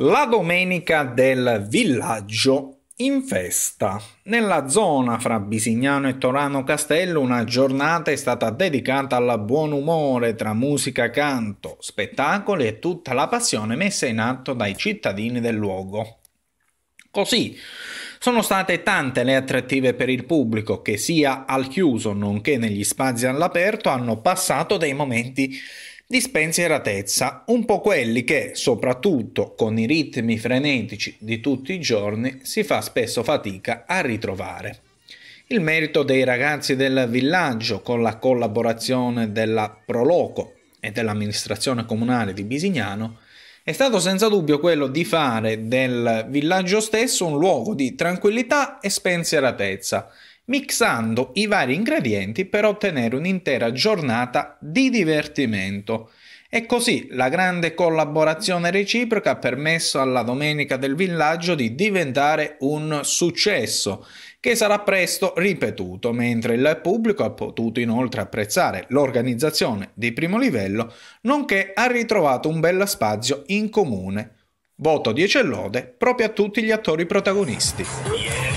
La domenica del villaggio in festa. Nella zona fra Bisignano e Torano Castello una giornata è stata dedicata al buon umore tra musica, canto, spettacoli e tutta la passione messa in atto dai cittadini del luogo. Così sono state tante le attrattive per il pubblico che sia al chiuso nonché negli spazi all'aperto hanno passato dei momenti di spensieratezza, un po' quelli che, soprattutto con i ritmi frenetici di tutti i giorni, si fa spesso fatica a ritrovare. Il merito dei ragazzi del villaggio con la collaborazione della Proloco e dell'amministrazione comunale di Bisignano è stato senza dubbio quello di fare del villaggio stesso un luogo di tranquillità e spensieratezza, mixando i vari ingredienti per ottenere un'intera giornata di divertimento. E così la grande collaborazione reciproca ha permesso alla Domenica del Villaggio di diventare un successo, che sarà presto ripetuto, mentre il pubblico ha potuto inoltre apprezzare l'organizzazione di primo livello, nonché ha ritrovato un bel spazio in comune. Voto 10 e lode proprio a tutti gli attori protagonisti. Yeah!